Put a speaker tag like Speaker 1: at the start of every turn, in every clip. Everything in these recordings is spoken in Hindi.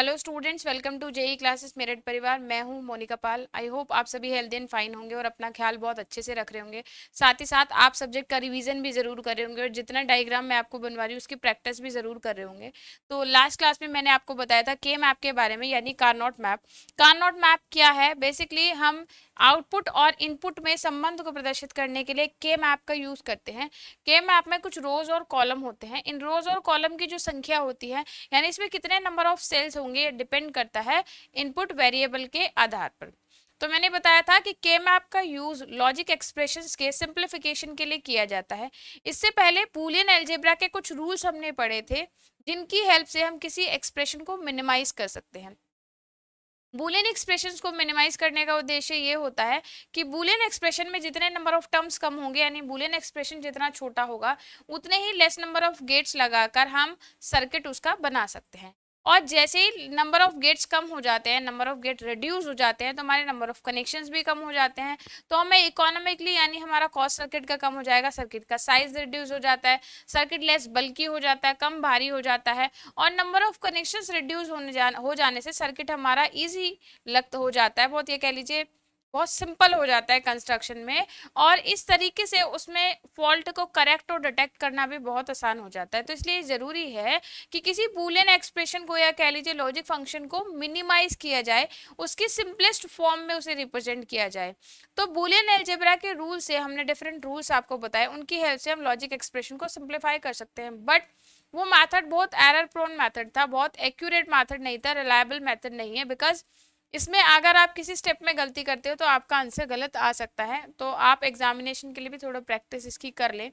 Speaker 1: hello students
Speaker 2: welcome to JE classes Meerut परिवार मैं हूं मोनिका पाल आई होप आप सभी हेल्दी एंड फाइन होंगे और अपना ख्याल बहुत अच्छे से रख रहे होंगे साथ ही साथ आप सब्जेक्ट का रिवीजन भी ज़रूर कर रहे होंगे और जितना डायग्राम मैं आपको बनवा रही हूँ उसकी प्रैक्टिस भी ज़रूर कर रहे होंगे तो लास्ट क्लास में मैंने आपको बताया था के मैप के बारे में यानी कारनॉट मैप कारनॉट मैप क्या है बेसिकली हम आउटपुट और इनपुट में संबंध को प्रदर्शित करने के लिए के मैप का यूज़ करते हैं के मैप में कुछ रोज और कॉलम होते हैं इन रोज और कॉलम की जो संख्या होती है यानी इसमें कितने नंबर ऑफ सेल्स होंगे होंगे ये डिपेंड करता है इनपुट वेरिएबल के आधार पर तो मैंने बताया था कि के मैप का यूज लॉजिक एक्सप्रेशन के सिंप्लीफिकेशन के लिए किया जाता है इससे पहले पूलियन एल्जेब्रा के कुछ रूल्स हमने पढ़े थे जिनकी हेल्प से हम किसी एक्सप्रेशन को मिनिमाइज कर सकते हैं बुलियन एक्सप्रेशंस को मिनिमाइज करने का उद्देश्य ये होता है कि बुलियन एक्सप्रेशन में जितने नंबर ऑफ टर्म्स कम होंगे यानी बुलियन एक्सप्रेशन जितना छोटा होगा उतने ही लेस नंबर ऑफ गेट्स लगाकर हम सर्किट उसका बना सकते हैं और जैसे ही नंबर ऑफ गेट्स कम हो जाते हैं नंबर ऑफ गेट रिड्यूस हो जाते हैं तो हमारे नंबर ऑफ कनेक्शंस भी कम हो जाते हैं तो हमें इकोनॉमिकली यानी हमारा कॉस्ट सर्किट का कम हो जाएगा सर्किट का साइज रिड्यूस हो जाता है सर्किट लेस बल्कि हो जाता है कम भारी हो जाता है और नंबर ऑफ कनेक्शंस रिड्यूज़ होने जा हो जाने से सर्किट हमारा ईजी लगता हो जाता है बहुत ये कह लीजिए बहुत सिंपल हो जाता है कंस्ट्रक्शन में और इस तरीके से उसमें फॉल्ट को करेक्ट और डिटेक्ट करना भी बहुत आसान हो जाता है तो इसलिए ज़रूरी है कि किसी बूलियन एक्सप्रेशन को या कह लीजिए लॉजिक फंक्शन को मिनिमाइज किया जाए उसकी सिंपलेस्ट फॉर्म में उसे रिप्रेजेंट किया जाए तो बूलियन एल्जेब्रा के रूल से हमने डिफरेंट रूल्स आपको बताए उनकी हेल्प से हम लॉजिक एक्सप्रेशन को सिंप्लीफाई कर सकते हैं बट वो मैथड बहुत एरर प्रोन मैथड था बहुत एक्यूरेट मैथड नहीं था रिलायबल मैथड नहीं है बिकॉज इसमें अगर आप किसी स्टेप में गलती करते हो तो आपका आंसर गलत आ सकता है तो आप एग्जामिनेशन के लिए भी थोड़ा प्रैक्टिस इसकी कर लें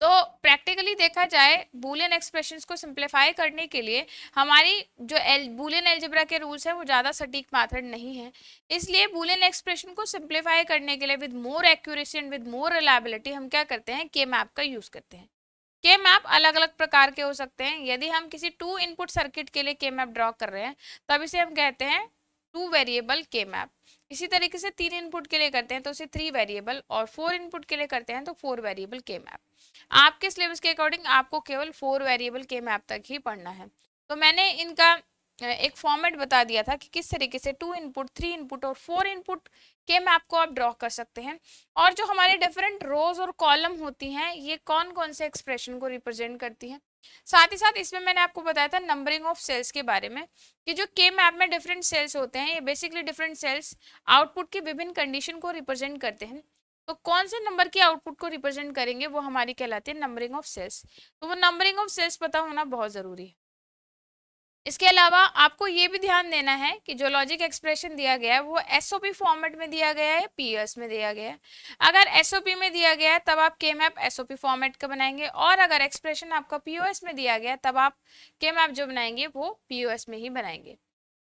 Speaker 2: तो प्रैक्टिकली देखा जाए बुलियन एक्सप्रेशंस को सिंप्लीफाई करने के लिए हमारी जो एल बुलियन एल्जेब्रा के रूल्स हैं वो ज़्यादा सटीक मेथड नहीं है इसलिए बुलियन एक्सप्रेशन को सिंप्लीफाई करने के लिए with more accuracy and with more reliability हम क्या करते हैं के मैप का यूज़ करते हैं के मैप अलग अलग प्रकार के हो सकते हैं यदि हम किसी टू इनपुट सर्किट के लिए के मैप ड्रॉ कर रहे हैं तब इसे हम कहते हैं टू वेरिएबल के मैप इसी तरीके से तीन इनपुट के लिए करते हैं तो उसे थ्री वेरिएबल और फोर इनपुट के लिए करते हैं तो फोर वेरिएबल के मैप आपके सिलेबस के अकॉर्डिंग आपको केवल फोर वेरिएबल के मैप तक ही पढ़ना है तो मैंने इनका एक फॉर्मेट बता दिया था कि किस तरीके से टू इनपुट थ्री इनपुट और फोर इनपुट के मैप को आप ड्रॉ कर सकते हैं और जो हमारे डिफरेंट रोज और कॉलम होती हैं ये कौन कौन से एक्सप्रेशन को रिप्रेजेंट करती हैं साथ ही साथ इसमें मैंने आपको बताया था नंबरिंग ऑफ सेल्स के बारे में कि जो के मैप में डिफरेंट सेल्स होते हैं ये बेसिकली डिफरेंट सेल्स आउटपुट की विभिन्न कंडीशन को रिप्रेजेंट करते हैं तो कौन से नंबर की आउटपुट को रिप्रेजेंट करेंगे वो हमारी कहलाती है नंबरिंग ऑफ सेल्स तो वो नंबरिंग ऑफ सेल्स पता होना बहुत ज़रूरी है इसके अलावा आपको ये भी ध्यान देना है कि जो लॉजिक एक्सप्रेशन दिया गया है वो पी फॉर्मेट में दिया गया है पी एस में दिया गया है अगर पी में दिया गया है तब आप के मैप पी फॉर्मेट का बनाएंगे और अगर एक्सप्रेशन आपका एस में दिया गया तब आप के मैप जो बनाएंगे वो एस में ही बनाएंगे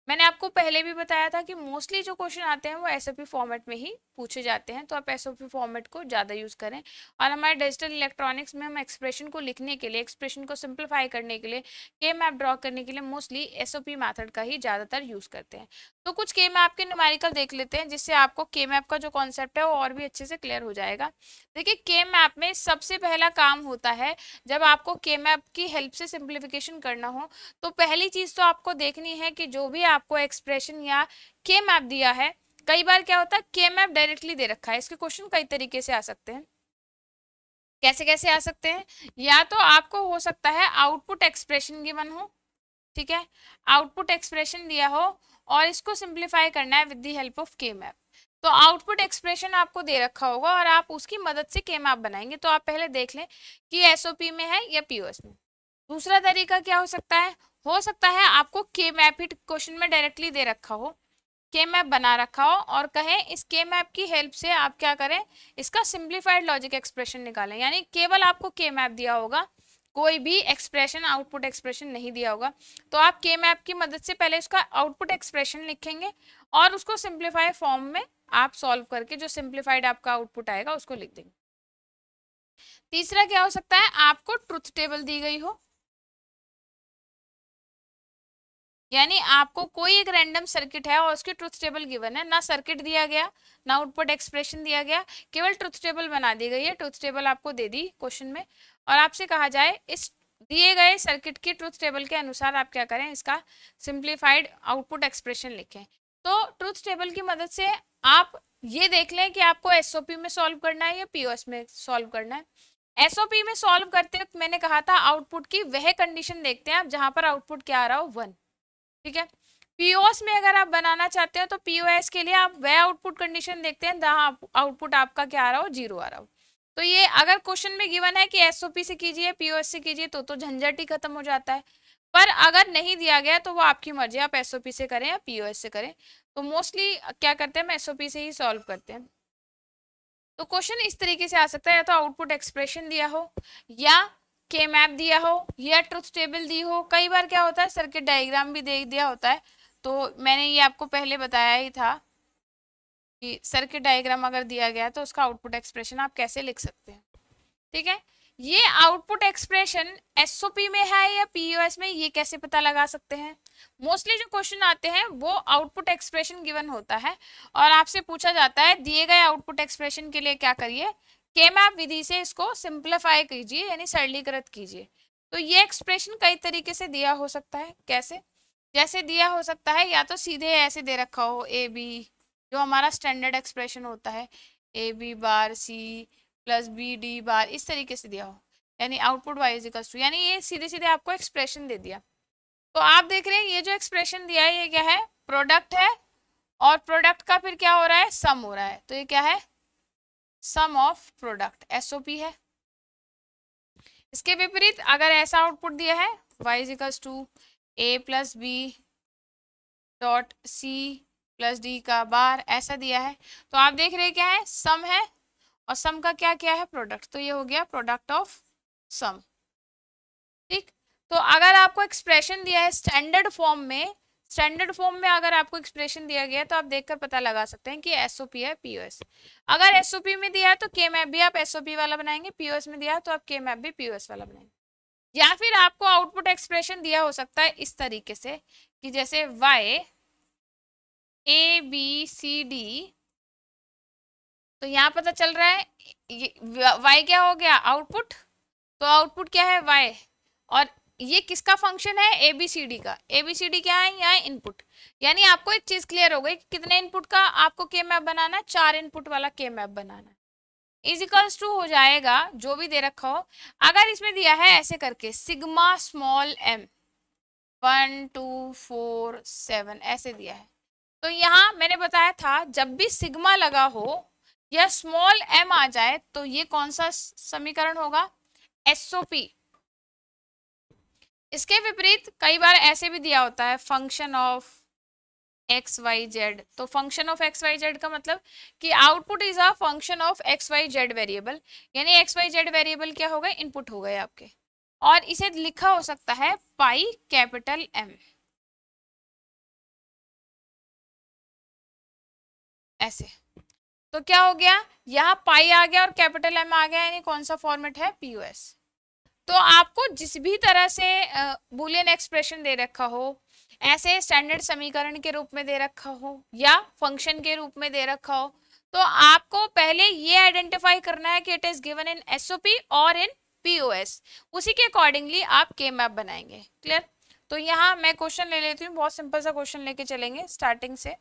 Speaker 2: मैंने आपको पहले भी बताया था कि मोस्टली जो क्वेश्चन आते हैं वो एस फॉर्मेट में ही पूछे जाते हैं तो आप एस फॉर्मेट को ज़्यादा यूज़ करें और हमारे डिजिटल इलेक्ट्रॉनिक्स में हम एक्सप्रेशन को लिखने के लिए एक्सप्रेशन को सिंप्लीफाई करने के लिए के मैप ड्रॉ करने के लिए मोस्टली एस मैथड का ही ज़्यादातर यूज़ करते हैं तो कुछ के मैप के नुमारिकल देख लेते हैं जिससे आपको के मैप का जो कॉन्सेप्ट है वो और भी अच्छे से क्लियर हो जाएगा देखिए के मैप में सबसे पहला काम होता है जब आपको के मैप की हेल्प से सिंप्लीफिकेशन करना हो तो पहली चीज़ तो आपको देखनी है कि जो भी आप आपको एक्सप्रेशन या के मैप दिया है कई बार क्या होता है के मैप डायरेक्टली दे रखा है इसके क्वेश्चन कई तरीके से आ सकते हैं कैसे कैसे आ सकते हैं या तो आपको हो सकता है आउटपुट एक्सप्रेशन गिवन हो ठीक है आउटपुट एक्सप्रेशन दिया हो और इसको सिंप्लीफाई करना है with the help of K map तो आउटपुट एक्सप्रेशन आपको दे रखा होगा और आप उसकी मदद से के मैप बनाएंगे तो आप पहले देख लें कि एसओपी में है या पीओएस में दूसरा तरीका क्या हो सकता है हो सकता है आपको के मैप ही क्वेश्चन में डायरेक्टली दे रखा हो के मैप बना रखा हो और कहें इस के मैप की हेल्प से आप क्या करें इसका सिंप्लीफाइड लॉजिक एक्सप्रेशन निकालें यानी केवल आपको के मैप दिया होगा कोई भी एक्सप्रेशन आउटपुट एक्सप्रेशन नहीं दिया होगा तो आप के मैप की मदद से पहले उसका आउटपुट एक्सप्रेशन लिखेंगे और उसको सिंप्लीफाई फॉर्म में आप सॉल्व करके जो सिंप्लीफाइड आपका आउटपुट आएगा उसको लिख देंगे
Speaker 1: तीसरा क्या हो सकता है आपको ट्रुथ टेबल दी गई हो यानी आपको
Speaker 2: कोई एक रैंडम सर्किट है और उसकी ट्रुथ टेबल गिवन है ना सर्किट दिया गया ना आउटपुट एक्सप्रेशन दिया गया केवल ट्रुथ टेबल बना दी गई है ट्रुथ टेबल आपको दे दी क्वेश्चन में और आपसे कहा जाए इस दिए गए सर्किट की ट्रुथ टेबल के अनुसार आप क्या करें इसका सिंप्लीफाइड आउटपुट एक्सप्रेशन लिखें तो ट्रुथ टेबल की मदद से आप ये देख लें कि आपको पी में सॉल्व करना है या पीओएस में सॉल्व करना है पी में सॉल्व करते वक्त मैंने कहा था आउटपुट की वह कंडीशन देखते हैं आप जहाँ पर आउटपुट क्या आ रहा हो वन ठीक है पीओएस में अगर आप बनाना चाहते हो तो पीओएस के लिए आप वह आउटपुट कंडीशन देखते हैं जहाँ आउटपुट आपका क्या आ रहा हो जीरो आ रहा हो तो ये अगर क्वेश्चन में गिवन है कि एसओपी से कीजिए पीओएस से कीजिए तो तो झंझट ही खत्म हो जाता है पर अगर नहीं दिया गया तो वो आपकी मर्जी आप एसओपी से करें या पीओएस से करें तो मोस्टली क्या करते हैं हम एसओपी से ही सॉल्व करते हैं तो क्वेश्चन इस तरीके से आ सकता है या तो आउटपुट एक्सप्रेशन दिया हो या के मैप दिया हो या ट्रुथ टेबल दी हो कई बार क्या होता है सर्किट डायग्राम भी दे दिया होता है तो मैंने ये आपको पहले बताया ही था कि सर्किट डायग्राम अगर दिया गया तो उसका आउटपुट एक्सप्रेशन आप कैसे लिख सकते हैं ठीक है ये आउटपुट एक्सप्रेशन एस में है या पी में ये कैसे पता लगा सकते हैं मोस्टली जो क्वेश्चन आते हैं वो आउटपुट एक्सप्रेशन गिवन होता है और आपसे पूछा जाता है दिए गए आउटपुट एक्सप्रेशन के लिए क्या करिए के मैप विधि से इसको सिंप्लीफाई कीजिए यानी सरलीकृत कीजिए तो ये एक्सप्रेशन कई तरीके से दिया हो सकता है कैसे जैसे दिया हो सकता है या तो सीधे ऐसे दे रखा हो ए बी जो हमारा स्टैंडर्ड एक्सप्रेशन होता है A B bar C plus B D bar इस तरीके से दिया हो यानी आउटपुट वाइज टू यानी ये सीधे सीधे आपको एक्सप्रेशन दे दिया तो आप देख रहे हैं ये जो एक्सप्रेशन दिया है ये क्या है प्रोडक्ट है और प्रोडक्ट का फिर क्या हो रहा है सम हो रहा है तो ये क्या है सम ऑफ प्रोडक्ट एसओपी है इसके विपरीत अगर ऐसा आउटपुट दिया है Y equals to A plus B dot C plus D का बार ऐसा दिया है तो आप देख रहे हैं क्या है सम है और सम का क्या क्या है प्रोडक्ट तो ये हो गया प्रोडक्ट ऑफ सम ठीक तो अगर आपको एक्सप्रेशन दिया है स्टैंडर्ड फॉर्म में स्टैंडर्ड फॉर्म में अगर आपको एक्सप्रेशन दिया गया है तो आप देखकर पता लगा सकते हैं कि एसओपी है पीओएस अगर एसओपी में दिया है तो के मैप भी आप एसओपी वाला बनाएंगे पीओएस में दिया है तो आप के मैप भी पीओएस वाला बनाएंगे या फिर आपको आउटपुट एक्सप्रेशन दिया हो सकता है इस तरीके से कि जैसे Y A B C D तो यहाँ पता चल रहा है वाई क्या हो गया आउटपुट तो आउटपुट क्या है वाई और ये किसका फंक्शन है ए बी सी डी का ए बी सी डी क्या है यहाँ इनपुट यानी आपको एक चीज क्लियर हो गई कि कितने इनपुट का आपको के मैप बनाना है चार इनपुट वाला के मैप बनाना है इज इक्वल्स टू हो जाएगा जो भी दे रखा हो अगर इसमें दिया है ऐसे करके sigma small M one two four seven ऐसे दिया है तो यहाँ मैंने बताया था जब भी सिग्मा लगा हो या स्मॉल एम आ जाए तो ये कौन सा समीकरण होगा पी इसके विपरीत कई बार ऐसे भी दिया होता है function of X Y Z तो function of X Y Z का मतलब कि output is a function of X Y Z variable यानी एक्स वाई जेड वेरिएबल क्या हो गए इनपुट हो गए आपके
Speaker 1: और इसे लिखा हो सकता है पाई कैपिटल एम ऐसे तो क्या हो गया
Speaker 2: यहाँ पाई आ गया और कैपिटल एम आ गया यानी कौन सा फॉर्मेट है पीयूएस तो आपको जिस भी तरह से बुलियन एक्सप्रेशन दे रखा हो ऐसे स्टैंडर्ड समीकरण के रूप में दे रखा हो या फंक्शन के रूप में दे रखा हो तो आपको पहले ये आइडेंटिफाई करना है कि it is given in SOP और इन पीओएस उसी के अकॉर्डिंगली आप के मैप बनाएंगे क्लियर तो यहाँ मैं क्वेश्चन ले लेती हूँ बहुत सिंपल सा क्वेश्चन
Speaker 1: लेके चलेंगे स्टार्टिंग से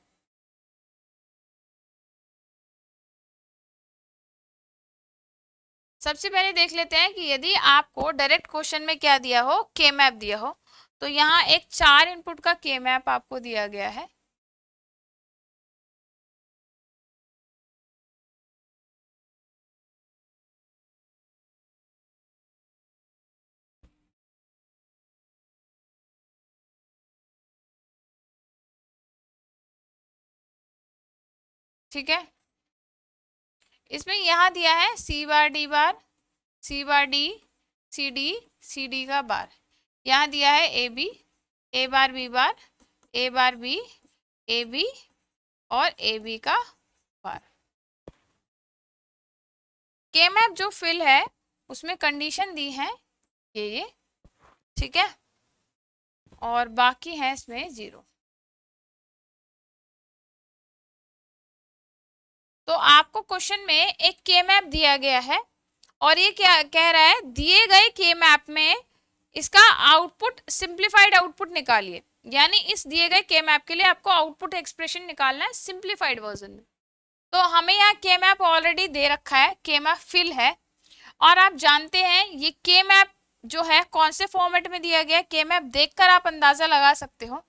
Speaker 1: सबसे पहले देख लेते हैं कि यदि आपको डायरेक्ट क्वेश्चन में क्या दिया हो के मैप दिया हो तो यहाँ एक चार इनपुट का के मैप आपको दिया गया है ठीक है इसमें यहाँ दिया है C bar D bar C bar D C D
Speaker 2: C D का बार यहाँ दिया है A B A bar B bar A bar B A B और ए बी का बार के मैप जो फिल है उसमें कंडीशन दी है ये
Speaker 1: ये ठीक है और बाकी है इसमें ज़ीरो तो आपको क्वेश्चन में एक के मैप दिया गया है और ये क्या कह रहा है दिए गए के मैप
Speaker 2: में इसका आउटपुट सिंप्लीफाइड आउटपुट निकालिए यानी इस दिए गए के मैप के लिए आपको आउटपुट एक्सप्रेशन निकालना है सिंप्लीफाइड वर्जन में तो हमें यहाँ के मैप ऑलरेडी दे रखा है के मैप फिल है और आप जानते हैं ये के मैप जो है कौन से फॉर्मेट में दिया गया है के मैप देख कर आप अंदाज़ा लगा सकते हो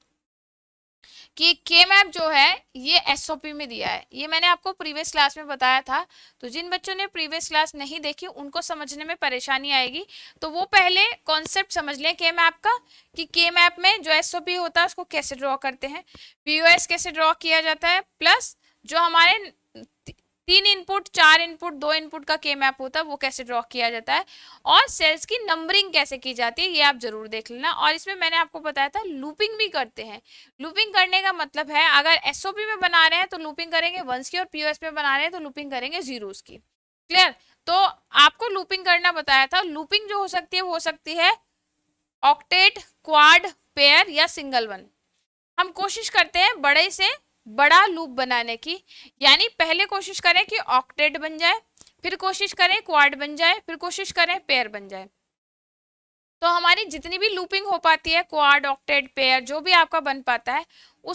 Speaker 2: कि के मैप जो है ये एसओपी में दिया है ये मैंने आपको प्रीवियस क्लास में बताया था तो जिन बच्चों ने प्रीवियस क्लास नहीं देखी उनको समझने में परेशानी आएगी तो वो पहले कॉन्सेप्ट समझ लें के मैप का कि के मैप में जो एसओपी होता है उसको कैसे ड्रॉ करते हैं पीओएस कैसे ड्रॉ किया जाता है प्लस जो हमारे तीन इनपुट चार इनपुट दो इनपुट का के मैप होता है वो कैसे ड्रॉ किया जाता है और सेल्स की नंबरिंग कैसे की जाती है ये आप जरूर देख लेना और इसमें मैंने आपको बताया था लूपिंग भी करते हैं लूपिंग करने का मतलब है अगर एसओपी में बना रहे हैं तो लूपिंग करेंगे वंस की और एस में बना रहे हैं तो लूपिंग करेंगे जीरोज की क्लियर तो आपको लूपिंग करना बताया था लूपिंग जो हो सकती है वो हो सकती है ऑक्टेट क्वाड पेयर या सिंगल वन हम कोशिश करते हैं बड़े से बड़ा लूप बनाने की यानी पहले कोशिश करें कि ऑक्टेट बन जाए फिर कोशिश करें क्वाड बन जाए फिर कोशिश करें पेयर बन जाए तो हमारी जितनी भी लूपिंग हो पाती है क्वाड ऑक्टेट पेयर जो भी आपका बन पाता है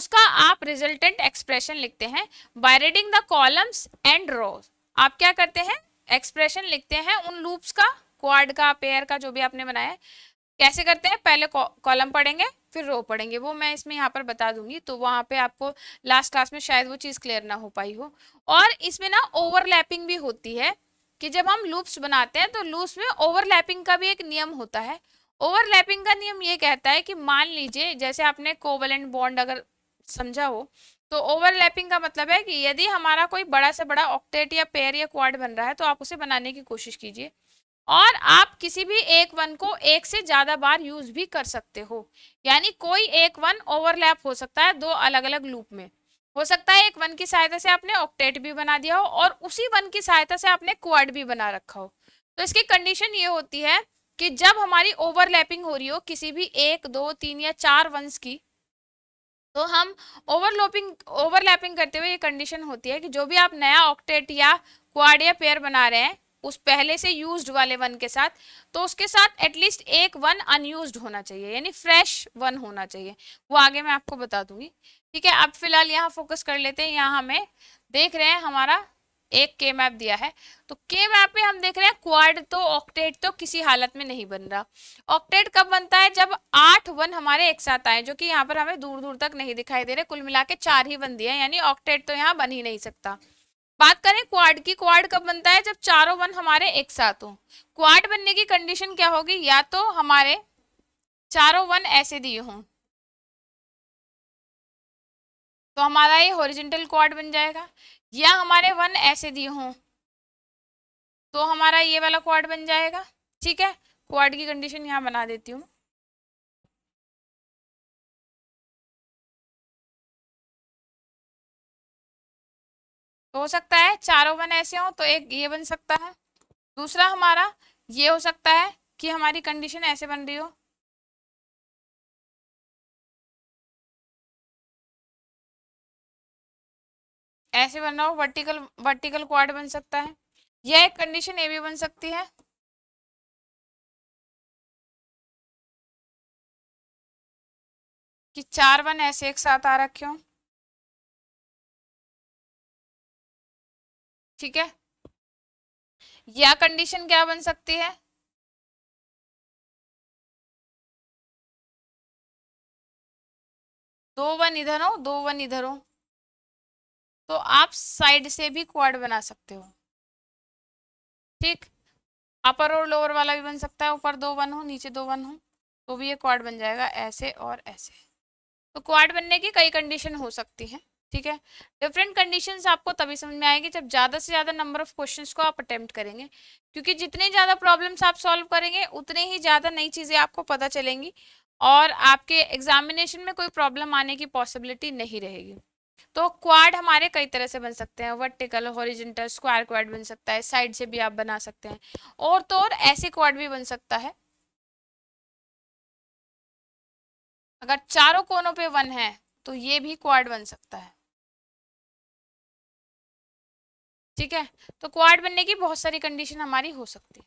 Speaker 2: उसका आप रिजल्टेंट एक्सप्रेशन लिखते हैं by reading the columns and rows आप क्या करते हैं एक्सप्रेशन लिखते हैं उन लूप्स का क्वाड का पेयर का जो भी आपने बनाया है कैसे करते हैं पहले कॉलम पढ़ेंगे फिर रो पढ़ेंगे वो मैं इसमें यहाँ पर बता दूंगी तो वहाँ पे आपको लास्ट क्लास में शायद वो चीज़ क्लियर ना हो पाई हो और इसमें ना ओवरलैपिंग भी होती है कि जब हम लूप्स बनाते हैं तो लूप्स में ओवरलैपिंग का भी एक नियम होता है ओवरलैपिंग का नियम ये कहता है कि मान लीजिए जैसे आपने कोवल बॉन्ड अगर समझा हो तो ओवरलैपिंग का मतलब है कि यदि हमारा कोई बड़ा से बड़ा ऑक्टेट या पेयर या क्वाड बन रहा है तो आप उसे बनाने की कोशिश कीजिए और आप किसी भी एक वन को एक से ज़्यादा बार यूज भी कर सकते हो यानी कोई एक वन ओवरलैप हो सकता है दो अलग अलग लूप में हो सकता है एक वन की सहायता से आपने ऑक्टेट भी बना दिया हो और उसी वन की सहायता से आपने क्वाड भी बना रखा हो तो इसकी कंडीशन ये होती है कि जब हमारी ओवरलैपिंग हो रही हो किसी भी एक दो तीन या चार वंस की तो हम ओवरलोपिंग ओवरलैपिंग करते हुए ये कंडीशन होती है कि जो भी आप नया ऑक्टेट या क्वाड या पेयर बना रहे हैं उस पहले से यूज्ड वाले वन के साथ तो उसके साथ एटलीस्ट एक वन अनयूज होना चाहिए यानी फ्रेश वन होना चाहिए वो आगे मैं आपको बता दूंगी ठीक है अब फिलहाल यहाँ फोकस कर लेते हैं यहाँ हमें देख रहे हैं हमारा एक के मैप दिया है तो के मैप में हम देख रहे हैं क्वाड तो ऑक्टेट तो किसी हालत में नहीं बन रहा ऑक्टेट कब बनता है जब आठ वन हमारे एक साथ आए जो कि यहाँ पर हमें दूर दूर तक नहीं दिखाई दे रहे कुल मिला के चार ही वन दिया यानी ऑक्टेट तो यहाँ बन ही नहीं सकता बात करें क्वाड की क्वाड कब बनता है जब चारों वन हमारे एक साथ हो क्वाड बनने की कंडीशन क्या होगी या तो हमारे चारों वन ऐसे दिए हों तो हमारा ये हॉरिजेंटल क्वाड बन जाएगा या हमारे वन ऐसे दिए हों
Speaker 1: तो हमारा ये वाला क्वाड बन जाएगा ठीक है क्वाड की कंडीशन यहाँ बना देती हूँ तो हो सकता है चारों वन ऐसे हो तो एक ये बन सकता है दूसरा हमारा ये हो सकता है कि हमारी कंडीशन ऐसे बन रही हो ऐसे बन रहा हो वर्टिकल वर्टिकल क्वाड बन सकता है यह एक कंडीशन ए भी बन सकती है कि चार वन ऐसे एक साथ आ रखे हों ठीक है या कंडीशन क्या बन सकती है दो वन इधर हो दो वन इधर हो तो आप साइड से भी क्वाड बना सकते हो
Speaker 2: ठीक अपर और लोअर वाला भी बन सकता है ऊपर दो वन हो नीचे दो वन हो तो भी ये क्वाड बन जाएगा ऐसे और ऐसे तो क्वाड बनने की कई कंडीशन हो सकती है ठीक है डिफरेंट कंडीशंस आपको तभी समझ में आएगी जब ज़्यादा से ज़्यादा नंबर ऑफ क्वेश्चंस को आप अटेम्प्ट करेंगे क्योंकि जितने ज़्यादा प्रॉब्लम्स आप सॉल्व करेंगे उतने ही ज़्यादा नई चीज़ें आपको पता चलेंगी और आपके एग्जामिनेशन में कोई प्रॉब्लम आने की पॉसिबिलिटी नहीं रहेगी तो क्वाड हमारे कई तरह से बन सकते हैं वर्टिकल हॉरिजेंटल स्क्वायर क्वाड बन सकता है साइड से भी आप बना सकते हैं और तो और ऐसे क्वाड भी बन सकता है
Speaker 1: अगर चारों कोनों पे वन है तो ये भी क्वाड बन सकता है ठीक है तो क्वाड बनने की बहुत सारी कंडीशन हमारी हो सकती है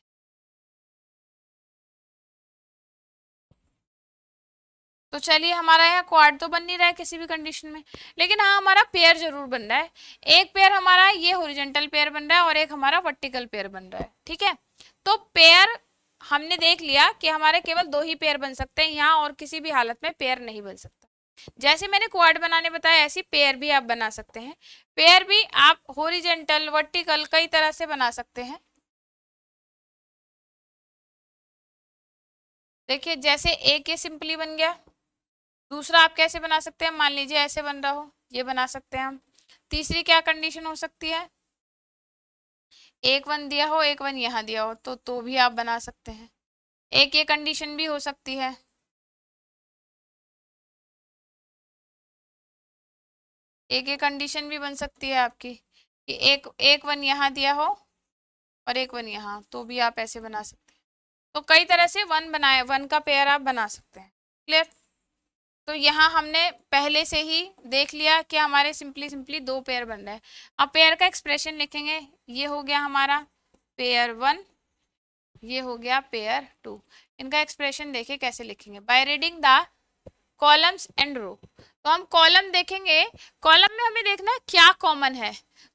Speaker 1: तो चलिए हमारा यहाँ क्वाड तो बन नहीं रहा है किसी भी कंडीशन
Speaker 2: में लेकिन हाँ हमारा पेयर जरूर बन रहा है एक पेयर हमारा ये ओरिजेंटल पेयर बन रहा है और एक हमारा वर्टिकल पेयर बन रहा है ठीक है तो पेयर हमने देख लिया कि हमारे केवल दो ही पेयर बन सकते हैं यहाँ और किसी भी हालत में पेयर नहीं बन सकता जैसे मैंने क्वाड बनाने बताया ऐसी पेयर भी आप बना सकते हैं पेयर भी आप होरिजेंटल वर्टिकल कई तरह
Speaker 1: से बना सकते हैं देखिए जैसे एक ये सिंपली बन गया दूसरा आप कैसे बना सकते हैं मान लीजिए ऐसे बन
Speaker 2: रहा हो ये बना सकते हैं हम तीसरी क्या कंडीशन हो सकती है
Speaker 1: एक वन दिया हो एक वन यहाँ दिया हो तो तो भी आप बना सकते हैं एक ये कंडीशन भी हो सकती है एक एक कंडीशन भी बन सकती है आपकी कि एक एक वन यहाँ दिया हो
Speaker 2: और एक वन यहाँ तो भी आप ऐसे बना सकते हैं तो कई तरह से वन बनाए वन का पेयर आप बना सकते हैं क्लियर तो यहाँ हमने पहले से ही देख लिया कि हमारे सिंपली सिंपली दो पेयर बन रहे हैं अब पेयर का एक्सप्रेशन लिखेंगे ये हो गया हमारा पेयर वन ये हो गया पेयर टू इनका एक्सप्रेशन देखे कैसे लिखेंगे by reading the columns and row तो हम कॉलम देखेंगे कॉलम में हमें देखना है क्या कॉमन है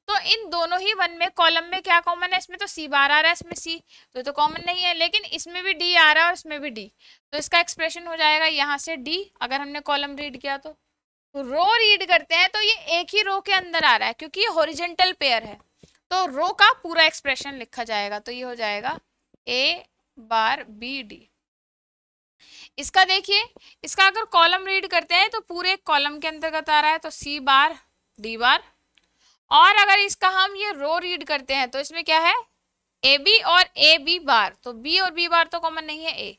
Speaker 2: तो इन दोनों ही वन में कॉलम में क्या कॉमन है इसमें तो सी बार आ रहा है इसमें सी तो तो कॉमन नहीं है लेकिन इसमें भी डी आ रहा है और इसमें भी डी तो इसका एक्सप्रेशन हो जाएगा यहाँ से डी अगर हमने कॉलम रीड किया तो, तो रो रीड करते हैं तो ये एक ही रो के अंदर आ रहा है क्योंकि ये हॉरिजेंटल पेयर है तो रो का पूरा एक्सप्रेशन लिखा जाएगा तो ये हो जाएगा ए बार बी डी इसका देखिए इसका अगर कॉलम रीड करते हैं तो पूरे कॉलम के अंतर्गत आ रहा है तो सी बार डी बार और अगर इसका हम ये रो रीड करते हैं तो इसमें क्या है ए बी और ए बी बार तो बी और बी बार तो कॉमन नहीं है ए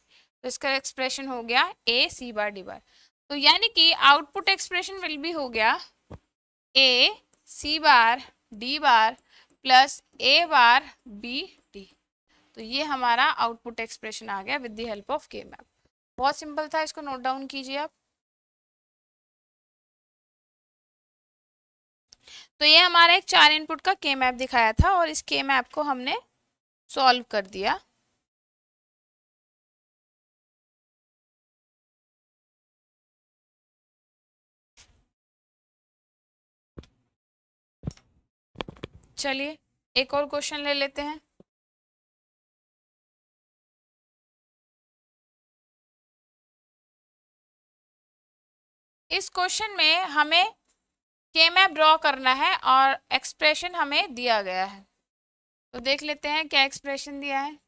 Speaker 2: तो इसका एक्सप्रेशन हो गया ए सी बार डी बार तो यानी कि आउटपुट एक्सप्रेशन विल भी हो गया A C bar D bar plus A bar B D तो ये हमारा आउटपुट एक्सप्रेशन आ गया with the help of K map
Speaker 1: बहुत सिंपल था इसको नोट डाउन कीजिए आप तो ये हमारा एक चार इनपुट का के मैप दिखाया था और इस के मैप को हमने सॉल्व कर दिया चलिए एक और क्वेश्चन ले लेते हैं इस क्वेश्चन में हमें के मैप ड्रॉ करना है और एक्सप्रेशन हमें दिया गया है तो देख लेते हैं क्या एक्सप्रेशन दिया है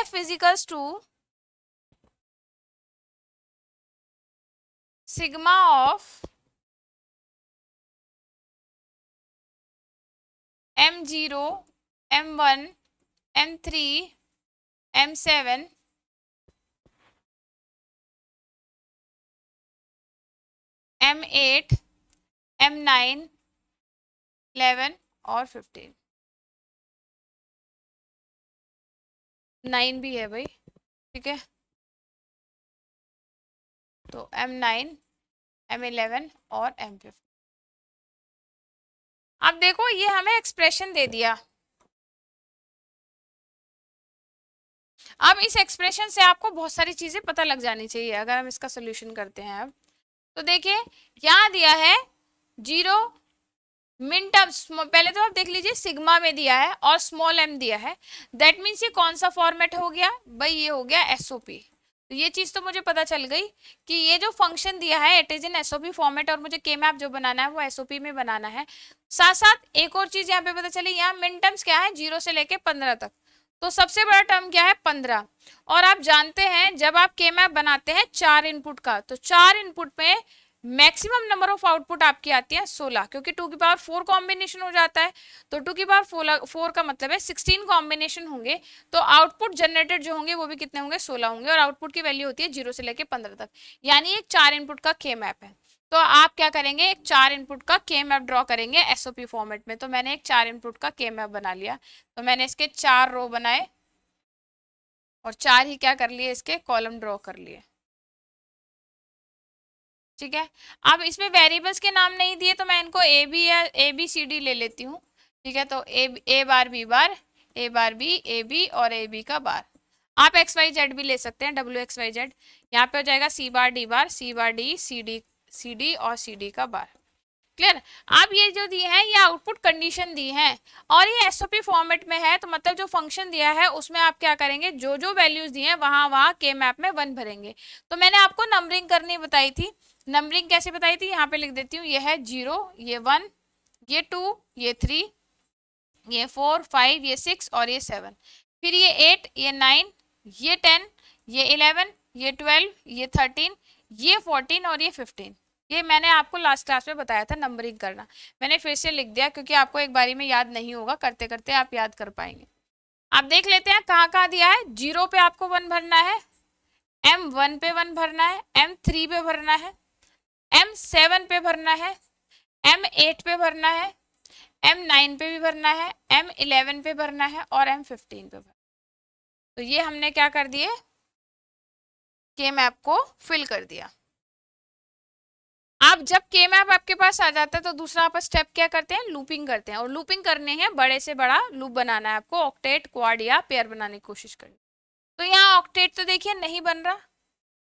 Speaker 1: एफ फिजिकल्स to sigma of M zero M one M three M M eight M nine 11 और फिफ्टीन नाइन भी है भाई ठीक है तो एम नाइन एम इलेवन और एम फिफ्टीन अब देखो ये हमें एक्सप्रेशन दे दिया अब इस एक्सप्रेशन से आपको बहुत
Speaker 2: सारी चीज़ें पता लग जानी चाहिए अगर हम इसका सोल्यूशन करते हैं अब तो देखिए यहाँ दिया है जीरो मिन पहले तो आप देख लीजिए सिग्मा में दिया है और स्मॉल एम दिया है दैट मीन्स ये कौन सा फॉर्मेट हो गया भाई ये हो गया एसओपी तो ये चीज़ तो मुझे पता चल गई कि ये जो फंक्शन दिया है it is in P format और मुझे के मैप जो बनाना है वो पी में बनाना है साथ साथ एक और चीज़ यहाँ पे पता चली यहाँ मिन टर्म्स क्या है जीरो से लेके पंद्रह तक तो सबसे बड़ा टर्म क्या है पंद्रह और आप जानते हैं जब आप के मैप बनाते हैं चार इनपुट का तो चार इनपुट में मैक्सिमम नंबर ऑफ आउटपुट आपकी आती है सोलह क्योंकि टू की पावर फोर कॉम्बिनेशन हो जाता है तो टू की पावर फोर फोर का मतलब है सिक्सटीन कॉम्बिनेशन होंगे तो आउटपुट जनरेटेड जो होंगे वो भी कितने होंगे सोलह होंगे और आउटपुट की वैल्यू होती है जीरो से लेकर पंद्रह तक यानी एक चार इनपुट का के मैप है तो आप क्या करेंगे एक चार इनपुट का के मैप ड्रॉ करेंगे एसओपी फॉर्मेट में तो मैंने एक चार इनपुट का के मैप बना लिया तो मैंने इसके चार रो बनाए और चार ही क्या कर लिए इसके कॉलम ड्रॉ कर लिए ठीक है अब इसमें वेरिएबल्स के नाम नहीं दिए तो मैं इनको ए बी या ए बी सी डी ले लेती हूँ ठीक है तो A A bar B bar A bar B A B और ए बी का बार आप एक्स वाई जेड भी ले सकते हैं डब्ल्यू एक्स वाई जेड यहाँ पे हो जाएगा C bar D bar C bar D C D C D और सी डी का बार क्लियर आप ये जो दिए हैं ये आउटपुट कंडीशन दी है और ये एसओपी फॉर्मेट में है तो मतलब जो फंक्शन दिया है उसमें आप क्या करेंगे जो जो वैल्यूज दिए हैं वहाँ वहाँ के मैप में वन भरेंगे तो मैंने आपको नंबरिंग करनी बताई थी नंबरिंग कैसे बताई थी यहाँ पे लिख देती हूँ ये है जीरो ये वन ये टू ये थ्री ये फोर फाइव ये सिक्स और ये सेवन फिर ये एट ये नाइन ये टेन ये इलेवन ये ट्वेल्व ये थर्टीन ये फोर्टीन और ये फिफ्टीन ये मैंने आपको लास्ट क्लास में बताया था नंबरिंग करना मैंने फिर से लिख दिया क्योंकि आपको एक बारी में याद नहीं होगा करते करते आप याद कर पाएंगे आप देख लेते हैं कहाँ कहाँ दिया है जीरो पे आपको वन भरना है एम वन पे वन भरना है एम थ्री पे भरना है एम सेवन पे भरना है एम एट पे भरना है एम नाइन पे भी भरना है एम इलेवन
Speaker 1: पे भरना है और एम फिफ्टीन पे भरना तो ये हमने क्या कर दिए के मैप को फिल कर दिया आप जब के मैप
Speaker 2: आपके पास आ जाता है तो दूसरा आप स्टेप क्या करते हैं लूपिंग करते हैं और लूपिंग करने हैं बड़े से बड़ा लूप बनाना है आपको ऑक्टेट क्वाड या पेयर बनाने की कोशिश करनी तो यहाँ ऑक्टेट तो देखिए नहीं बन रहा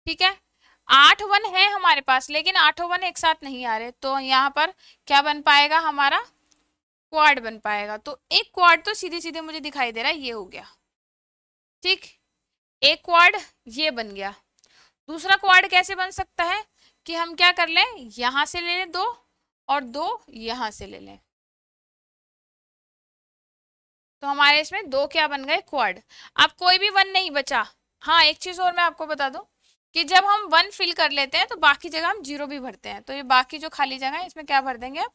Speaker 2: ठीक है आठ वन है हमारे पास लेकिन आठों वन एक साथ नहीं आ रहे तो यहाँ पर क्या बन पाएगा हमारा क्वाड बन पाएगा तो एक क्वाड तो सीधे सीधे मुझे दिखाई दे रहा है ये हो गया ठीक एक क्वाड ये बन गया दूसरा क्वाड कैसे बन सकता है कि हम क्या कर लें यहाँ से ले लें दो और दो यहाँ से ले लें तो हमारे इसमें दो क्या बन गए क्वाड अब कोई भी वन नहीं बचा हाँ एक चीज़ और मैं आपको बता दूँ कि जब हम वन फिल कर लेते हैं तो बाकी जगह हम जीरो भी भरते हैं तो ये बाकी जो खाली जगह है इसमें क्या भर देंगे आप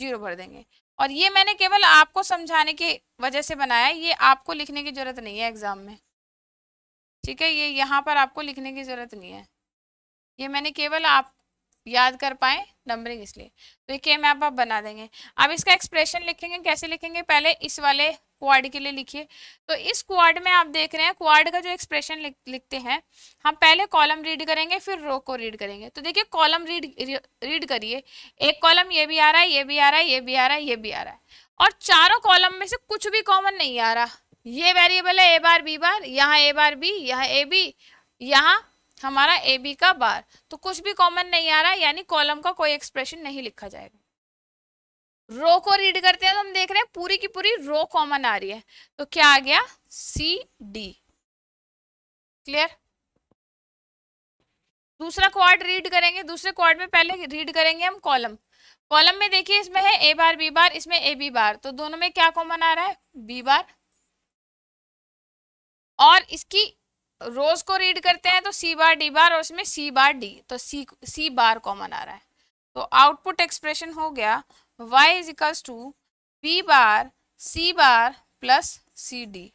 Speaker 2: जीरो भर देंगे और ये मैंने केवल आपको समझाने की वजह से बनाया ये आपको लिखने की ज़रूरत नहीं है एग्ज़ाम में ठीक है ये यहाँ पर आपको लिखने की ज़रूरत नहीं है ये मैंने केवल आप याद कर पाए नंबरिंग इसलिए तो ये के मैप आप बना देंगे अब इसका एक्सप्रेशन लिखेंगे कैसे लिखेंगे पहले इस वाले क्वाड के लिए लिखिए तो इस क्वाड में आप देख रहे हैं क्वाड का जो एक्सप्रेशन लिखते हैं हम पहले कॉलम रीड करेंगे फिर रो को रीड करेंगे तो देखिए कॉलम रीड रीड करिए एक कॉलम ये भी आ रहा है ये भी आ रहा है ये भी आ रहा है ये भी आ रहा है और चारों कॉलम में से कुछ भी कॉमन नहीं आ रहा ये वेरिएबल है ए बार बी बार यहाँ ए बार बी यहाँ ए बी यहाँ हमारा ए बी का बार तो कुछ भी कॉमन नहीं आ रहा यानी कॉलम का कोई एक्सप्रेशन नहीं लिखा जाएगा रो को रीड करते हैं तो हम देख रहे हैं पूरी की पूरी रो कॉमन आ रही है तो क्या आ गया सी डी क्लियर दूसरा क्वाड रीड करेंगे दूसरे क्वार्ट में पहले रीड करेंगे हम कॉलम कॉलम में देखिए इसमें है ए बार बी बार इसमें ए बी बार तो दोनों में क्या कॉमन आ रहा है बी बार और इसकी रोज को रीड करते हैं तो सी बार डी बार और उसमें सी बार डी तो सी सी बार कॉमन आ रहा है तो आउटपुट
Speaker 1: एक्सप्रेशन हो गया Y is equals to B bar C bar plus C D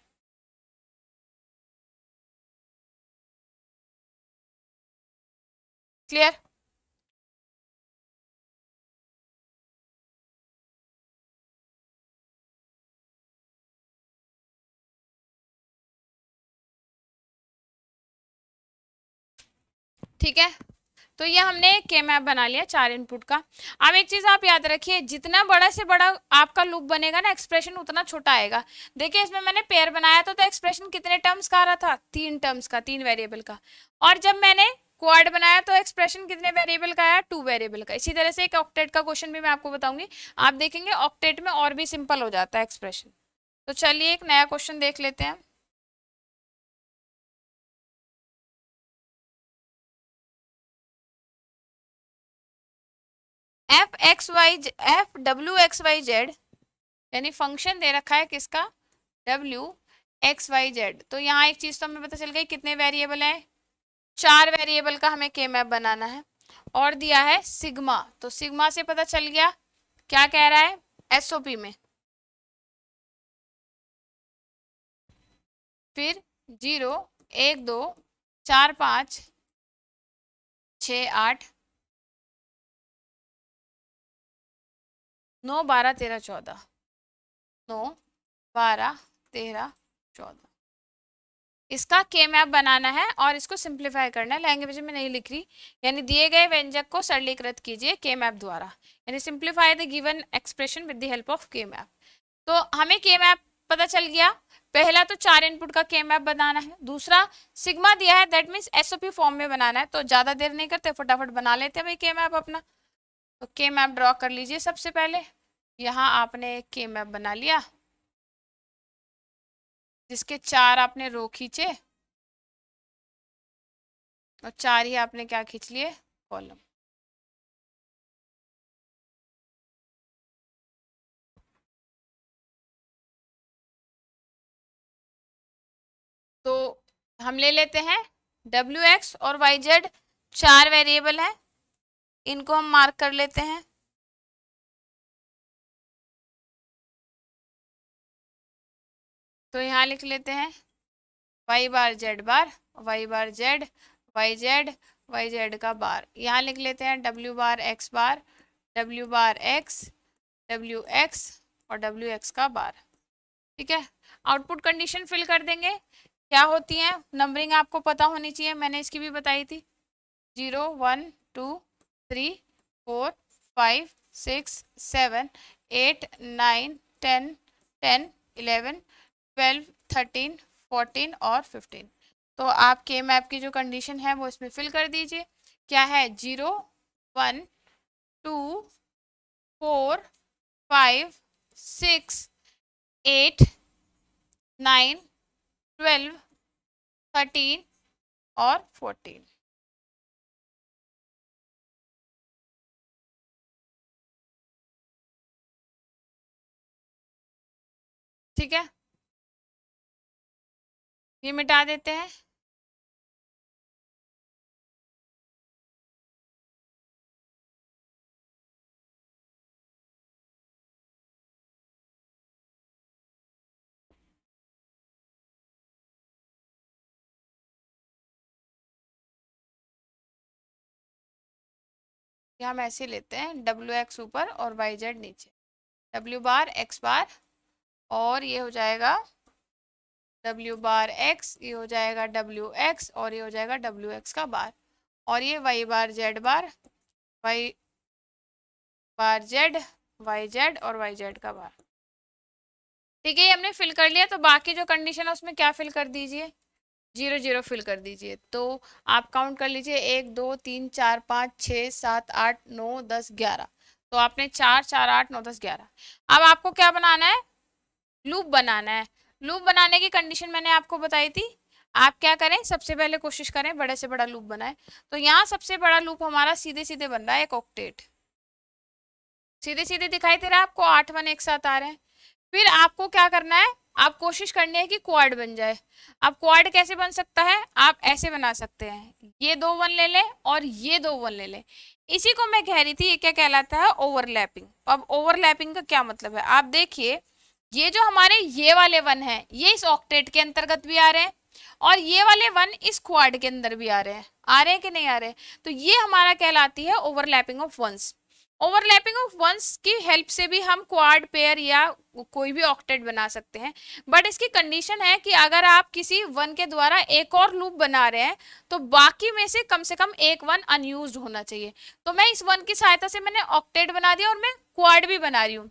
Speaker 1: clear ठीक है तो ये हमने के मैप बना लिया चार इनपुट का
Speaker 2: अब एक चीज़ आप याद रखिए जितना बड़ा से बड़ा आपका लूप बनेगा ना एक्सप्रेशन उतना छोटा आएगा देखिए इसमें मैंने पेयर बनाया था तो एक्सप्रेशन कितने टर्म्स का आ रहा था तीन टर्म्स का तीन वेरिएबल का और जब मैंने क्वाड बनाया तो एक्सप्रेशन कितने वेरिएबल का आया टू वेरिएबल का इसी तरह से एक ऑक्टेट का क्वेश्चन भी मैं आपको बताऊंगी आप देखेंगे ऑक्टेट में और भी सिंपल हो जाता है एक्सप्रेशन तो
Speaker 1: चलिए एक नया क्वेश्चन देख लेते हैं F X Y F W X Y Z यानी फंक्शन दे रखा है किसका
Speaker 2: डब्ल्यू एक्स वाई जेड तो यहाँ एक चीज़ तो हमें पता चल गई कितने वेरिएबल हैं चार वेरिएबल का हमें के मैप बनाना है और दिया है सिग्मा तो सिग्मा
Speaker 1: से पता चल गया क्या कह रहा है एसओपी में फिर जीरो एक दो चार पाँच छ आठ नौ बारह तेरह चौदह नौ बारह तेरह चौदह इसका के मैप बनाना है और इसको
Speaker 2: सिंप्लीफाई करना है लैंग्वेज में नहीं लिख रही यानी दिए गए व्यंजक को सरलीकृत कीजिए के मैप द्वारा यानी simplify the given expression with the help of K map तो हमें के मैप पता चल गया पहला तो चार इनपुट का के मैप बनाना है दूसरा सिग्मा दिया है दैट मीन्स पी फॉर्म में बनाना है तो ज़्यादा देर नहीं करते फटाफट बना लेते हैं भाई के मैप अपना तो के मैप ड्रॉ कर लीजिए सबसे पहले यहाँ आपने एक के मैप बना लिया
Speaker 1: जिसके चार आपने रो खींचे और चार ही आपने क्या खींच लिए कॉलम तो हम ले लेते हैं डब्ल्यू एक्स और वाई जेड चार वेरिएबल हैं इनको हम मार्क कर लेते हैं तो यहाँ लिख लेते हैं Y bar Z bar Y bar Z
Speaker 2: Y Z Y Z का बार यहाँ लिख लेते हैं W bar X bar W bar X W X और डब्ल्यू एक्स का बार ठीक है आउटपुट कंडीशन फिल कर देंगे क्या होती है नंबरिंग आपको पता होनी चाहिए मैंने इसकी भी बताई थी zero one two three four five six seven eight nine ten ten eleven twelve thirteen fourteen और फिफ्टीन तो आप के मैप की जो कंडीशन है वो इसमें फिल कर दीजिए क्या है zero one two four five six eight
Speaker 1: nine twelve thirteen और फोर्टीन ठीक है ये मिटा देते हैं हम ऐसे लेते हैं डब्ल्यू एक्स ऊपर और वाई जेड नीचे डब्ल्यू बार एक्स बार और ये हो
Speaker 2: जाएगा डब्ल्यू बार एक्स ये हो जाएगा डब्ल्यू एक्स और ये हो जाएगा डब्ल्यू एक्स का बार और ये Y bar Z bar Y bar Z Y Z और वाई जेड का बार
Speaker 1: ठीक है ये हमने फिल
Speaker 2: कर लिया तो बाकी जो कंडीशन है उसमें क्या फिल कर दीजिए जीरो जीरो फिल कर दीजिए तो आप काउंट कर लीजिए एक दो तीन चार पाँच छः सात आठ नौ दस ग्यारह तो आपने चार चार आठ नौ दस ग्यारह अब आपको क्या बनाना है लूप बनाना है लूप बनाने की कंडीशन मैंने आपको बताई थी आप क्या करें सबसे पहले कोशिश करें बड़े से बड़ा लूप बनाए तो यहाँ सबसे बड़ा लूप हमारा सीधे सीधे बन रहा है एक ऑक्टेट सीधे सीधे दिखाई दे रहा है आपको आठ वन एक साथ आ रहे हैं फिर आपको क्या करना है आप कोशिश करनी है कि क्वाड बन जाए अब क्वाड कैसे बन सकता है आप ऐसे बना सकते हैं ये दो वन ले लें और ये दो वन ले लें इसी को मैं कह रही थी ये क्या कहलाता है ओवरलैपिंग अब ओवरलैपिंग का क्या मतलब है आप देखिए ये जो हमारे ये वाले वन है ये इस ऑक्टेट के अंतर्गत भी आ रहे हैं और ये वाले वन इस क्वाड के अंदर भी आ रहे हैं आ रहे हैं कि नहीं आ रहे तो ये हमारा कहलाती है overlapping of ones overlapping of ones की हेल्प से भी हम क्वाड पेयर या कोई भी ऑक्टेट बना सकते हैं बट इसकी कंडीशन है कि अगर आप किसी वन के द्वारा एक और लूप बना रहे हैं तो बाकी में से कम से कम एक वन अनयूज होना चाहिए तो मैं इस वन की सहायता से मैंने ऑक्टेट बना दिया और मैं क्वाड भी बना रही हूँ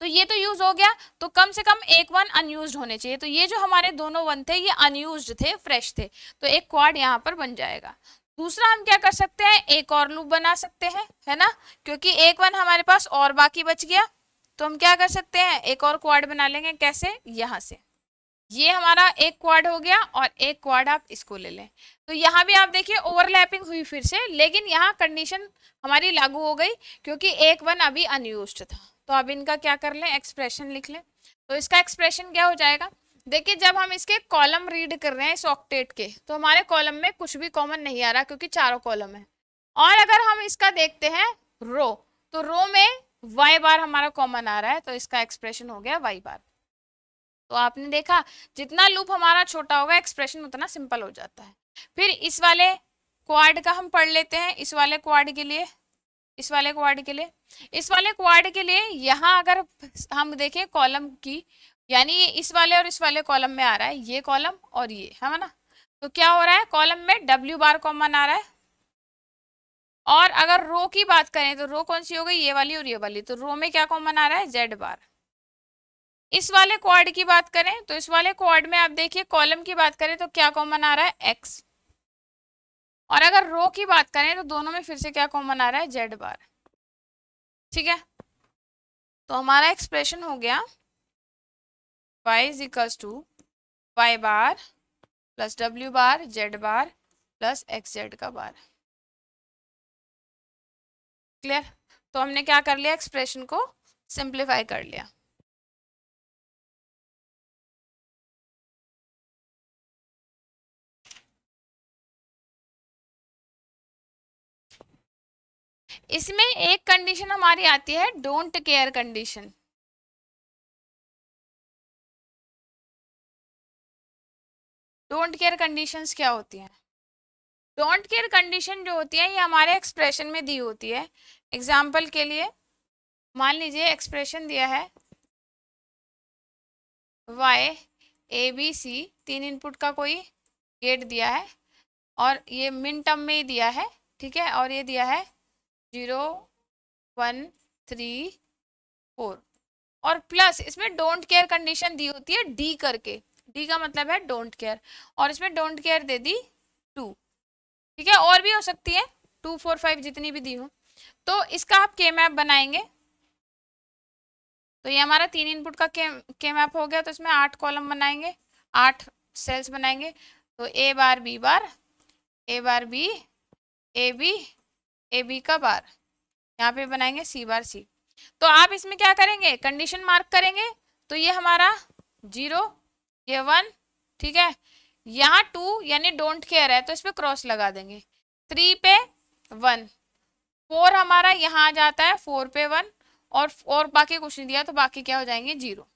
Speaker 2: तो ये तो यूज हो गया तो कम से कम एक वन अनयूज होने चाहिए तो ये जो हमारे दोनों वन थे ये अनयूज थे फ्रेश थे तो एक क्वाड यहाँ पर बन जाएगा दूसरा हम क्या कर सकते हैं एक और लूप बना सकते हैं है ना क्योंकि एक वन हमारे पास और बाकी बच गया तो हम क्या कर सकते हैं एक और क्वाड बना लेंगे कैसे यहाँ से ये हमारा एक क्वाड हो गया और एक क्वाड आप इसको ले लें तो यहाँ भी आप देखिए ओवरलैपिंग हुई फिर से लेकिन यहाँ कंडीशन हमारी लागू हो गई क्योंकि एक वन अभी अनयूज था तो अब इनका क्या कर लें एक्सप्रेशन लिख लें तो इसका एक्सप्रेशन क्या हो जाएगा देखिए जब हम इसके कॉलम रीड कर रहे हैं इस ऑक्टेट के तो हमारे कॉलम में कुछ भी कॉमन नहीं आ रहा क्योंकि चारों कॉलम है और अगर हम इसका देखते हैं रो तो रो में वाई बार हमारा कॉमन आ रहा है तो इसका एक्सप्रेशन हो गया वाई बार तो आपने देखा जितना लूप हमारा छोटा होगा एक्सप्रेशन उतना सिंपल हो जाता है फिर इस वाले क्वाड का हम पढ़ लेते हैं इस वाले क्वाड के लिए इस वाले क्वार्ड के लिए इस वाले क्वार्ड के लिए यहाँ अगर हम देखें कॉलम की यानी ये इस वाले और इस वाले कॉलम में आ रहा है ये कॉलम और ये है ना तो क्या हो रहा है कॉलम में W बार कॉमन आ रहा है और अगर रो की बात करें तो रो कौन सी हो गई ये वाली और ये वाली तो रो में क्या कॉमन आ रहा है जेड बार इस वाले क्वाड की बात करें तो इस वाले क्वाड में आप देखिए कॉलम की बात करें तो क्या कॉमन आ रहा है एक्स और अगर रो की बात करें तो दोनों में फिर से क्या कॉमन आ रहा है जेड बार ठीक है तो हमारा एक्सप्रेशन हो गया y is equals to Y bar plus W bar Z bar
Speaker 1: plus X Z का बार क्लियर तो हमने क्या कर लिया एक्सप्रेशन को सिंप्लीफाई कर लिया इसमें एक कंडीशन हमारी आती है don't care condition don't care conditions क्या होती हैं
Speaker 2: डोंट केयर कंडीशन जो होती है ये हमारे एक्सप्रेशन में दी होती है एग्जाम्पल के लिए मान लीजिए एक्सप्रेशन दिया है वाई ए बी सी तीन इनपुट का कोई गेट दिया है और ये मिन टर्म में ही दिया है ठीक है और ये दिया है जीरो वन थ्री फोर और प्लस इसमें डोंट केयर कंडीशन दी होती है डी करके डी का मतलब है डोंट केयर और इसमें डोंट केयर दे दी टू ठीक है और भी हो सकती है टू फोर फाइव जितनी भी दी हो तो इसका आप के मैप बनाएंगे तो ये हमारा तीन इनपुट का के के मैप हो गया तो इसमें आठ कॉलम बनाएंगे आठ सेल्स बनाएंगे तो A bar B bar A bar B A B A B का बार यहाँ पे बनाएंगे सी बार सी तो आप इसमें क्या करेंगे कंडीशन मार्क करेंगे तो ये हमारा जीरो ये वन ठीक है यहाँ टू यानी डोंट केयर है तो इस पर क्रॉस लगा देंगे थ्री पे वन फोर हमारा यहाँ आ जाता है फोर पे वन और और बाकी कुछ नहीं दिया तो बाकी क्या हो जाएंगे जीरो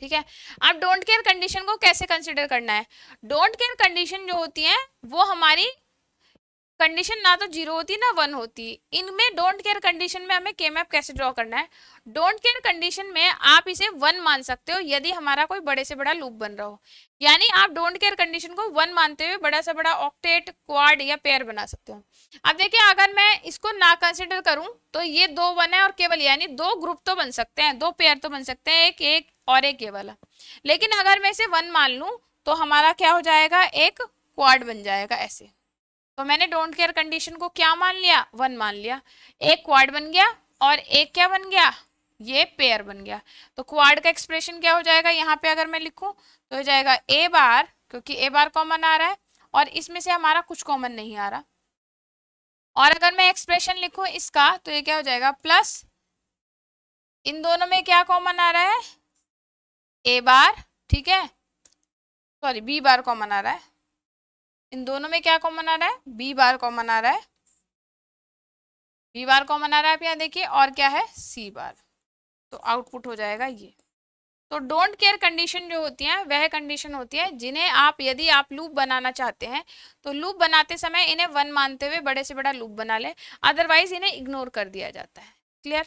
Speaker 2: ठीक है अब डोंट केयर कंडीशन को कैसे कंसिडर करना है डोंट केयर कंडीशन जो होती है वो हमारी कंडीशन ना तो जीरो होती ना वन होती इनमें डोंट केयर कंडीशन में हमें के मैप कैसे ड्रॉ करना है डोंट केयर कंडीशन में आप इसे वन मान सकते हो यदि हमारा कोई बड़े से बड़ा लूप बन रहा हो यानी आप डोंट केयर कंडीशन को वन मानते हुए बड़ा से बड़ा ऑक्टेट क्वाड या पेयर बना सकते हो अब देखिए अगर मैं इसको ना कंसिडर करूँ तो ये दो वन है और केवल यानी दो ग्रुप तो बन सकते हैं दो पेयर तो बन सकते हैं एक एक और एक ये वाला लेकिन अगर मैं इसे वन मान लूँ तो हमारा क्या हो जाएगा एक क्वाड बन जाएगा ऐसे तो मैंने डोंट केयर कंडीशन को क्या मान लिया वन मान लिया एक क्वाड बन गया और एक क्या बन गया ये पेयर बन गया तो क्वाड का एक्सप्रेशन क्या हो जाएगा यहाँ पे अगर मैं लिखूँ तो हो जाएगा ए बार क्योंकि ए बार कॉमन आ रहा है और इसमें से हमारा कुछ कॉमन नहीं आ रहा और अगर मैं एक्सप्रेशन लिखूँ इसका तो ये क्या हो जाएगा प्लस इन दोनों में क्या कॉमन आ रहा है ए बार ठीक है सॉरी बी बार कॉमन आ रहा है इन दोनों में क्या कॉमन आ रहा है बी बार कॉमन आ रहा है बी बार कॉमन आ रहा है आप यहाँ देखिए और क्या है सी बार तो आउटपुट हो जाएगा ये तो डोंट केयर कंडीशन जो होती है वह कंडीशन होती है जिन्हें आप यदि आप लूप बनाना चाहते हैं तो लूप बनाते समय इन्हें वन मानते हुए बड़े से बड़ा लूप बना लें अदरवाइज इन्हें इग्नोर कर दिया जाता है क्लियर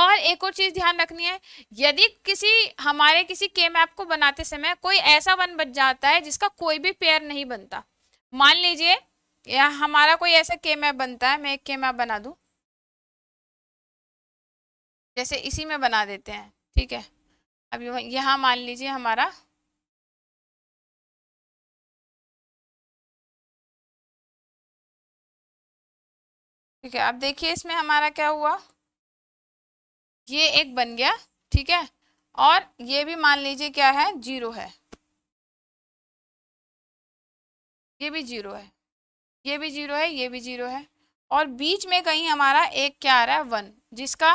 Speaker 2: और एक और चीज़ ध्यान रखनी है यदि किसी हमारे किसी के मैप को बनाते समय कोई ऐसा वन बच जाता है जिसका कोई भी पेयर नहीं बनता मान लीजिए या हमारा कोई ऐसा के मैप बनता है मैं एक के मैप बना दूं
Speaker 1: जैसे इसी में बना देते हैं ठीक है अब यहाँ मान लीजिए हमारा ठीक है अब देखिए इसमें हमारा क्या हुआ ये एक बन गया ठीक है और ये भी मान लीजिए क्या है जीरो है ये भी
Speaker 2: जीरो है ये भी जीरो है ये भी जीरो है और बीच में कहीं हमारा एक क्या आ रहा है वन जिसका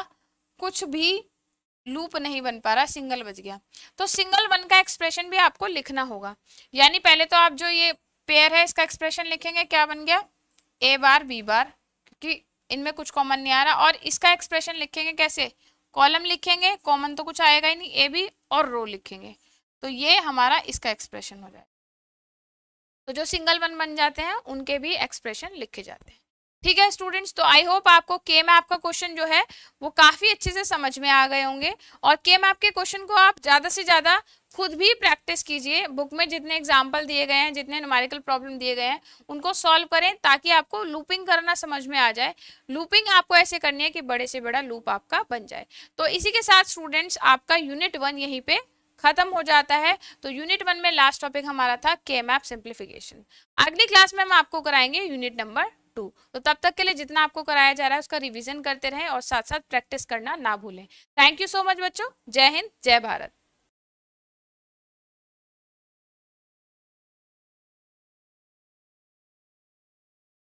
Speaker 2: कुछ भी लूप नहीं बन पा रहा सिंगल बच गया तो सिंगल वन का एक्सप्रेशन भी आपको लिखना होगा यानी पहले तो आप जो ये पेयर है इसका एक्सप्रेशन लिखेंगे क्या बन गया ए बार बी बार क्योंकि इनमें कुछ कॉमन नहीं आ रहा और इसका एक्सप्रेशन लिखेंगे कैसे कॉलम लिखेंगे कॉमन तो कुछ आएगा ही नहीं ए बी और रो लिखेंगे तो ये हमारा इसका एक्सप्रेशन हो जाएगा तो जो सिंगल वन बन जाते हैं उनके भी एक्सप्रेशन लिखे जाते हैं ठीक है स्टूडेंट्स तो आई होप आपको के मैप का क्वेश्चन जो है वो काफ़ी अच्छे से समझ में आ गए होंगे और के मैप के क्वेश्चन को आप ज़्यादा से ज़्यादा खुद भी प्रैक्टिस कीजिए बुक में जितने एग्जाम्पल दिए गए हैं जितने नुमारिकल प्रॉब्लम दिए गए हैं उनको सॉल्व करें ताकि आपको लूपिंग करना समझ में आ जाए लूपिंग आपको ऐसे करनी है कि बड़े से बड़ा लूप आपका बन जाए तो इसी के साथ स्टूडेंट्स आपका यूनिट वन यहीं पर खत्म हो जाता है तो यूनिट वन में लास्ट टॉपिक हमारा था के मैप सिंप्लीफिकेशन अगली क्लास में हम आपको कराएंगे यूनिट नंबर टू तो तब तक के लिए जितना आपको कराया जा रहा है उसका रिविजन करते रहें
Speaker 1: और साथ साथ प्रैक्टिस करना ना भूलें थैंक यू सो मच बच्चों जय हिंद जय भारत